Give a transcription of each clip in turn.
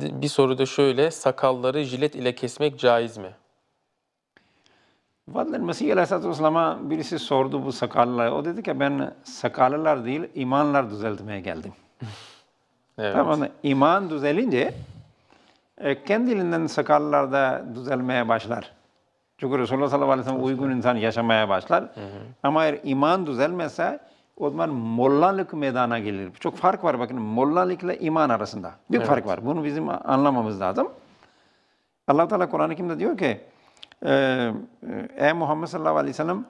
Bir, bir soru da şöyle, sakalları jilet ile kesmek caiz mi? Vallahi Mesih Aleyhisselatü Vesselam'a birisi sordu bu sakallılar. O dedi ki ben sakallılar değil, imanlar düzeltmeye geldim. evet. Tamam iman düzelince e, kendiliğinden sakallar da düzelmeye başlar. Çünkü Resulullah sallallahu aleyhi ve sellem uygun insan yaşamaya başlar. Hı hı. Ama eğer iman düzelmezse o zaman mollalık meydana gelir. Çok fark var bakın mollalıkla iman arasında. Büyük evet. fark var. Bunu bizim anlamamız lazım. Allah Teala Kur'an-ı Kerim'de diyor ki e, Ey Muhammed sallallahu aleyhi ve sellem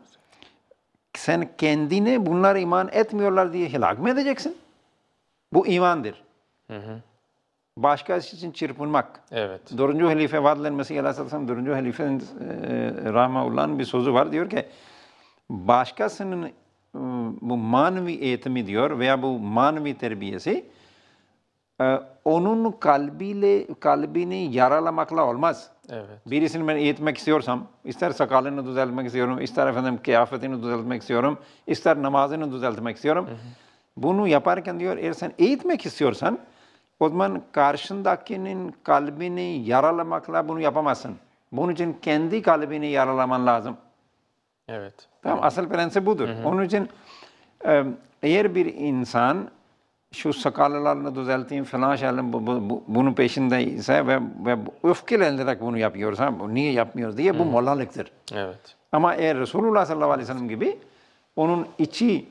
sen kendine bunlar iman etmiyorlar diye helak mı edeceksin? Bu imandır. Hı hı. Başkası için çırpınmak. Evet. Dördüncü halife Vadlen Mesih Aleyhisselam, dördüncü halifenin e, Rahmaullah'ın bir sözü var. Diyor ki, başkasının bu manvi eğitimi diyor veya bu manvi terbiyesi e, onun kalbiyle kalbini yaralamakla olmaz. Evet. Birisini ben eğitmek istiyorsam, ister sakalını düzeltmek istiyorum, ister efendim kıyafetini düzeltmek istiyorum, ister namazını düzeltmek istiyorum. Hı hı. Bunu yaparken diyor eğer sen eğitmek istiyorsan o zaman karşındakinin kalbini yaralamakla bunu yapamazsın. Bunun için kendi kalbini yaralaman lazım. Evet. Tamam asıl prensip budur. Hı hı. Onun için eğer bir insan şu sakallarını düzelteyim falan şeyler bu, bu, bu, bunu peşindeyse ve, ve öfkelenerek bunu yapıyorsa niye yapmıyoruz diye bu mollalıktır. Evet. Ama eğer Resulullah sallallahu aleyhi ve sellem gibi onun içi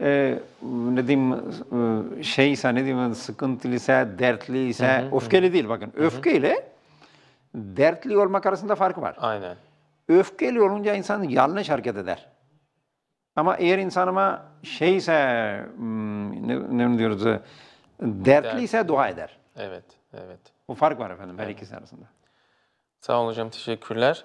e, ne diyeyim e, şeyse ne diyeyim sıkıntılıysa, dertliyse hı hı, öfkeli hı. değil bakın. Hı hı. Öfkeyle dertli olmak arasında fark var. Aynen. Öfkeli olunca insan yanlış hareket eder. Ama eğer insanıma şeyse hmm, ne, ne diyoruz e, dertliyse Dert. dua eder. Evet, evet. Bu fark var efendim her evet. ikisi arasında. Sağ olun hocam teşekkürler.